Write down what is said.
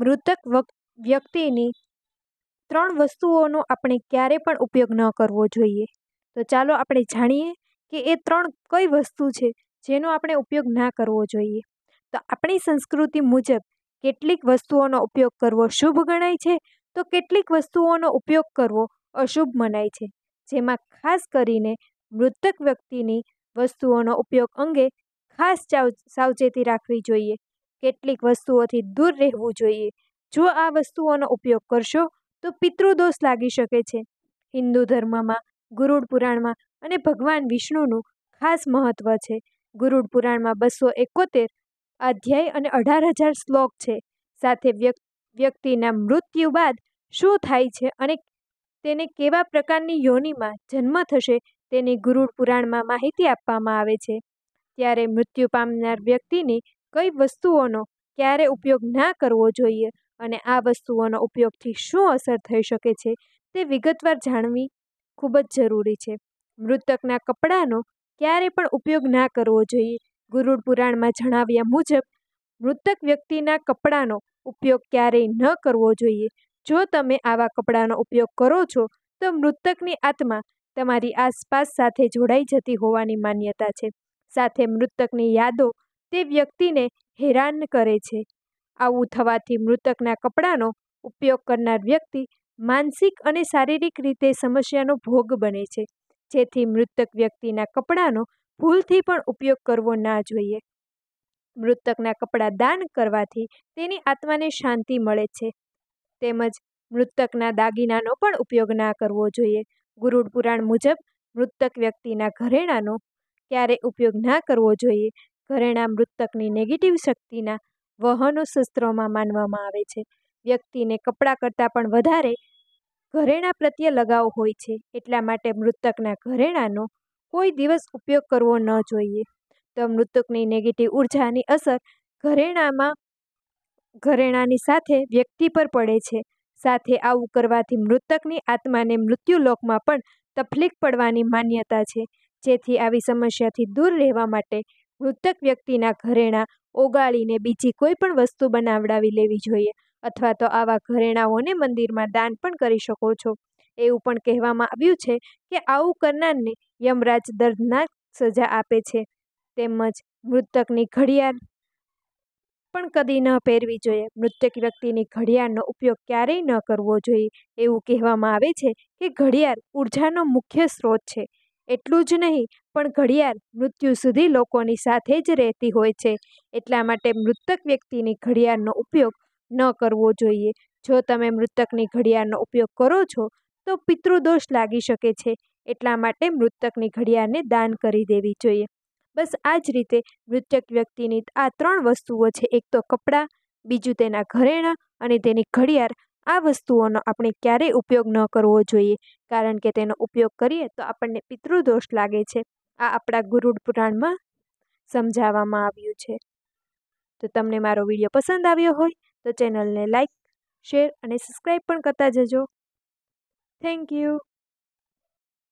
મૃતક વ્યક્તિની ત્રણ વસ્તુઓનો આપણે ક્યારે પણ ઉપયોગ ન કરવો જોઈએ તો ચાલો આપણે જાણીએ કે એ ત્રણ કઈ વસ્તુ છે જેનો આપણે ઉપયોગ ના કરવો જોઈએ તો આપણી સંસ્કૃતિ મુજબ કેટલીક વસ્તુઓનો ઉપયોગ કરવો શુભ ગણાય છે તો કેટલીક વસ્તુઓનો ઉપયોગ કરવો અશુભ મનાય છે જેમાં ખાસ કરીને મૃતક વ્યક્તિની વસ્તુઓનો ઉપયોગ અંગે ખાસ સાવચેતી રાખવી જોઈએ કેટલીક વસ્તુઓથી દૂર રહેવું જોઈએ જો આ વસ્તુઓનો ઉપયોગ કરશો તો પિતૃદોષ લાગી શકે છે હિન્દુ ધર્મમાં ગુરુડ પુરાણમાં અને ભગવાન વિષ્ણુનું ખાસ મહત્વ છે ગુરુડ પુરાણમાં બસો એકોતેર અધ્યાય અને અઢાર હજાર શ્લોક છે સાથે વ્યક્તિના મૃત્યુ બાદ શું થાય છે અને તેને કેવા પ્રકારની યોનિમાં જન્મ થશે તેની ગુરુડ પુરાણમાં માહિતી આપવામાં આવે છે ત્યારે મૃત્યુ પામનાર વ્યક્તિની કઈ વસ્તુઓનો ક્યારે ઉપયોગ ના કરવો જોઈએ અને આ વસ્તુઓનો ઉપયોગથી શું અસર થઈ શકે છે તે વિગતવાર જાણવી ખૂબ જ જરૂરી છે મૃતકના કપડાંનો ક્યારે પણ ઉપયોગ ના કરવો જોઈએ ગુરુડ પુરાણમાં જણાવ્યા મુજબ મૃતક વ્યક્તિના કપડાંનો ઉપયોગ ક્યારેય ન કરવો જોઈએ જો તમે આવા કપડાનો ઉપયોગ કરો છો તો મૃતકની આત્મા તમારી આસપાસ સાથે જોડાઈ જતી હોવાની માન્યતા છે સાથે મૃતકની યાદો તે વ્યક્તિને હેરાન કરે છે આવું થવાથી મૃતકના કપડાનો ઉપયોગ કરનાર વ્યક્તિ માનસિક અને શારીરિક રીતે સમસ્યાનો ભોગ બને છે જેથી મૃતક વ્યક્તિના કપડાનો ભૂલથી પણ ઉપયોગ કરવો ના જોઈએ મૃતકના કપડાં દાન કરવાથી તેની આત્માને શાંતિ મળે છે તેમજ મૃતકના દાગીનાનો પણ ઉપયોગ ના કરવો જોઈએ ગુરુડ પુરાણ મુજબ મૃતક વ્યક્તિના ઘરેણાનો ક્યારે ઉપયોગ ના કરવો જોઈએ ઘરેણા મૃતકની નેગેટિવ શક્તિના વહનો શસ્ત્રોમાં માનવામાં આવે છે વ્યક્તિને કપડાં કરતાં પણ વધારે ઘરેણા પ્રત્યે લગાવ હોય છે એટલા માટે મૃતકના ઘરેણાનો કોઈ દિવસ ઉપયોગ કરવો ન જોઈએ તો મૃતકની નેગેટિવ ઉર્જાની અસર ઘરેણામાં ઘરેણાની સાથે વ્યક્તિ પર પડે છે સાથે આવું કરવાથી મૃતકની આત્માને મૃત્યુલોકમાં પણ તકલીફ પડવાની માન્યતા છે જેથી આવી સમસ્યાથી દૂર રહેવા માટે મૃતક વ્યક્તિના ઘરેણાં ઓગાળીને બીજી કોઈ પણ વસ્તુ બનાવડાવી લેવી જોઈએ અથવા તો આવા ઘરેણાઓને મંદિરમાં દાન પણ કરી શકો છો એવું પણ કહેવામાં આવ્યું છે કે આવું કરનારને યમરાજ દર્દનાક સજા આપે છે તેમજ મૃતકની ઘડિયાળ પણ કદી ન પહેરવી જોઈએ મૃતક વ્યક્તિની ઘડિયાળનો ઉપયોગ ક્યારેય ન કરવો જોઈએ એવું કહેવામાં આવે છે કે ઘડિયાળ ઉર્જાનો મુખ્ય સ્ત્રોત છે એટલું જ નહીં પણ ઘડિયાળ મૃત્યુ સુધી લોકોની સાથે જ રહેતી હોય છે એટલા માટે મૃતક વ્યક્તિની ઘડિયાળનો ઉપયોગ ન કરવો જોઈએ જો તમે મૃતકની ઘડિયાળનો ઉપયોગ કરો છો તો પિતૃદોષ લાગી શકે છે એટલા માટે મૃતકની ઘડિયાળને દાન કરી દેવી જોઈએ બસ આ જ રીતે મૃતક વ્યક્તિની આ ત્રણ વસ્તુઓ છે એક તો કપડાં બીજું તેના ઘરેણાં અને તેની ઘડિયાળ આ વસ્તુઓનો આપણે ક્યારેય ઉપયોગ ન કરવો જોઈએ કારણ કે તેનો ઉપયોગ કરીએ તો આપણને પિતૃદોષ લાગે છે આ આપણા ગુરુડ પુરાણમાં સમજાવવામાં આવ્યું છે તો તમને મારો વિડીયો પસંદ આવ્યો હોય તો ચેનલને લાઈક શેર અને સબસ્ક્રાઈબ પણ કરતા જજો થેન્ક યુ